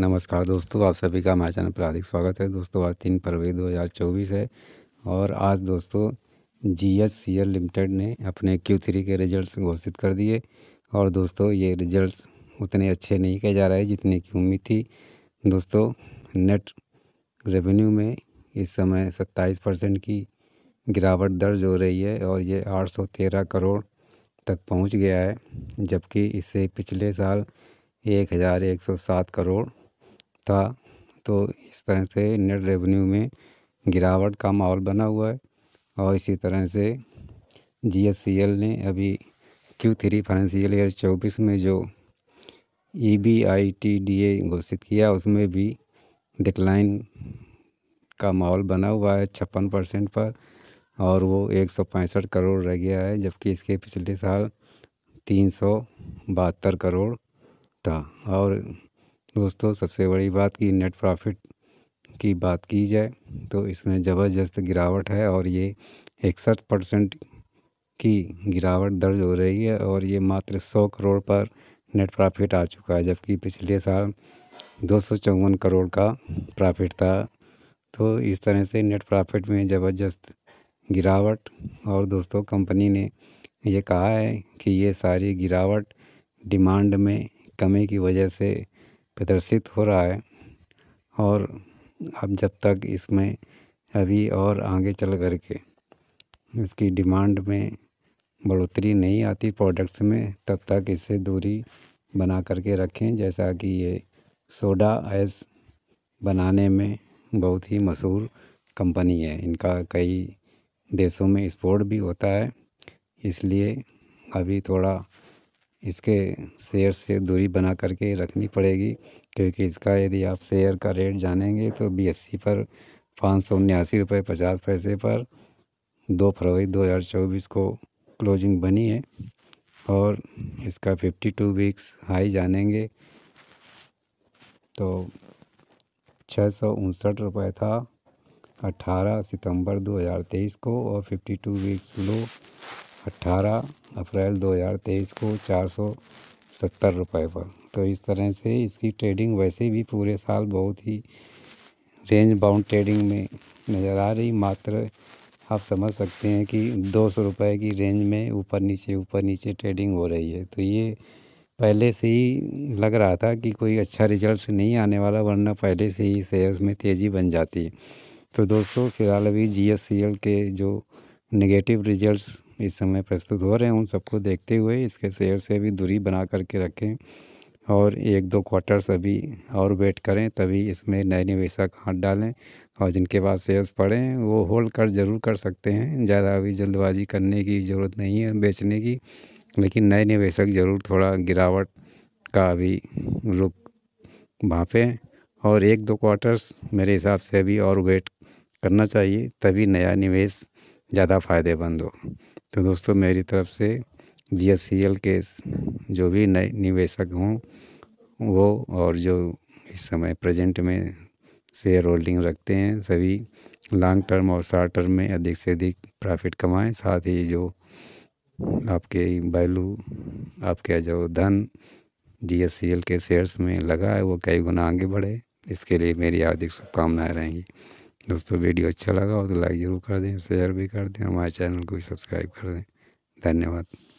नमस्कार दोस्तों आप सभी का हमारे चैनल पर हार्दिक स्वागत है दोस्तों आज तीन फरवरी 2024 है और आज दोस्तों G S C L limited ने अपने क्यू थ्री के रिजल्ट्स घोषित कर दिए और दोस्तों ये रिजल्ट्स उतने अच्छे नहीं कहे जा रहे जितने की उम्मीद थी दोस्तों नेट रेवेन्यू में इस समय सत्ताईस परसेंट की गिरावट दर्ज हो रही है और ये आठ सौ तेरह करोड़ तक पहुंच गया है जबकि इससे पिछले साल एक हज़ार एक सौ सात करोड़ था तो इस तरह से नेट रेवेन्यू में गिरावट का माहौल बना हुआ है और इसी तरह से जी एस सी एल ने अभी क्यू थ्री फाइनेंशियल ईयर चौबीस में जो E B I T D A घोषित किया उसमें भी डिक्लाइन का माहौल बना हुआ है छप्पन परसेंट पर और वो एक सौ पैंसठ करोड़ रह गया है जबकि इसके पिछले साल तीन सौ बहत्तर करोड़ था और दोस्तों सबसे बड़ी बात कि नेट प्रॉफिट की बात की जाए तो इसमें ज़बरदस्त गिरावट है और ये इकसठ परसेंट की गिरावट दर्ज हो रही है और ये मात्र सौ करोड़ पर नेट प्रॉफिट आ चुका है जबकि पिछले साल दो करोड़ का प्रॉफिट था तो इस तरह से नेट प्रॉफिट में ज़बरदस्त गिरावट और दोस्तों कंपनी ने ये कहा है कि ये सारी गिरावट डिमांड में कमी की वजह से प्रदर्शित हो रहा है और अब जब तक इसमें अभी और आगे चल कर के इसकी डिमांड में बढ़ोतरी नहीं आती प्रोडक्ट्स में तब तक इसे दूरी बना करके रखें जैसा कि ये सोडा आइस बनाने में बहुत ही मशहूर कंपनी है इनका कई देशों में एक्सपोर्ट भी होता है इसलिए अभी थोड़ा इसके शेयर से दूरी बना करके रखनी पड़ेगी क्योंकि इसका यदि आप शेयर का रेट जानेंगे तो बीएससी पर पाँच सौ उन्यासी रुपये पचास पैसे पर दो फरवरी दो हज़ार चौबीस को क्लोजिंग बनी है और इसका फिफ्टी टू वीक्स हाई जानेंगे तो छः सौ उनसठ रुपये था अट्ठारह सितंबर तेईस को और फिफ्टी टू वीक्स लो अट्ठारह अप्रैल 2023 को चार सौ सत्तर रुपये पर तो इस तरह से इसकी ट्रेडिंग वैसे भी पूरे साल बहुत ही रेंज बाउंड ट्रेडिंग में नज़र आ रही मात्र आप समझ सकते हैं कि दो सौ रुपये की रेंज में ऊपर नीचे ऊपर नीचे ट्रेडिंग हो रही है तो ये पहले से ही लग रहा था कि कोई अच्छा रिजल्ट नहीं आने वाला वरना पहले से ही शेयर्स में तेज़ी बन जाती है तो दोस्तों फिलहाल अभी जी के जो नेगेटिव रिजल्ट्स इस समय प्रस्तुत हो रहे हैं उन सबको देखते हुए इसके शेयर से भी दूरी बना करके रखें और एक दो क्वार्टर्स अभी और वेट करें तभी इसमें नए निवेशक हाथ डालें और जिनके पास शेयर्स पड़े हैं वो होल्ड कर ज़रूर कर सकते हैं ज़्यादा अभी जल्दबाजी करने की ज़रूरत नहीं है बेचने की लेकिन नए निवेशक ज़रूर थोड़ा गिरावट का अभी रुक भाँपें और एक दो क्वार्टर्स मेरे हिसाब से अभी और वेट करना चाहिए तभी नया निवेश ज़्यादा फ़ायदेमंद हो तो दोस्तों मेरी तरफ से जी एस सी एल के जो भी नए निवेशक हों वो और जो इस समय प्रेजेंट में शेयर होल्डिंग रखते हैं सभी लॉन्ग टर्म और शॉर्ट टर्म में अधिक से अधिक प्रॉफिट कमाएं साथ ही जो आपके वैल्यू आपके जो धन जी एस सी एल के शेयर्स में लगा है वो कई गुना आगे बढ़े इसके लिए मेरी हार्दिक शुभकामनाएँ रहेंगी दोस्तों वीडियो अच्छा लगा हो तो लाइक ज़रूर कर दें शेयर भी कर दें हमारे चैनल को भी सब्सक्राइब कर दें धन्यवाद